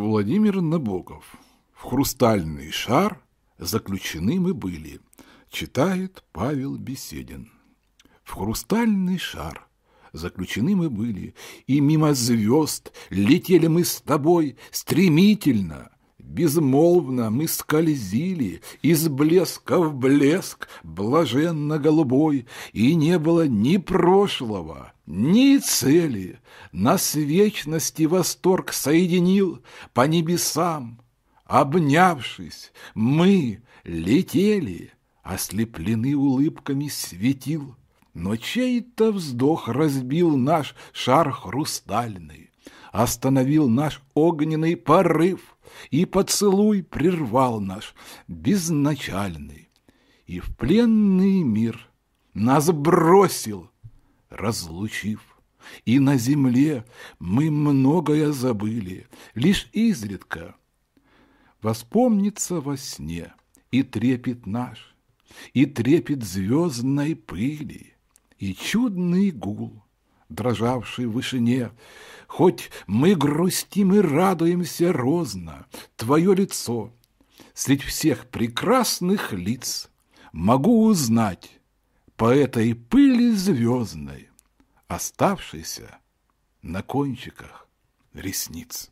Владимир Набоков. В хрустальный шар заключены мы были, читает Павел Беседин. В хрустальный шар заключены мы были, и мимо звезд летели мы с тобой стремительно, Безмолвно мы скользили из блеска в блеск, блаженно голубой, и не было ни прошлого, ни цели. Нас вечности восторг соединил по небесам. Обнявшись, мы летели, ослеплены улыбками светил, но чей-то вздох разбил наш шар хрустальный остановил наш огненный порыв, и поцелуй прервал наш безначальный. И в пленный мир нас бросил, разлучив. И на земле мы многое забыли, лишь изредка. Воспомнится во сне и трепет наш, и трепет звездной пыли, и чудный гул дрожавший в вышине. Хоть мы грустим и радуемся розно, Твое лицо среди всех прекрасных лиц Могу узнать по этой пыли звездной, Оставшейся на кончиках ресниц.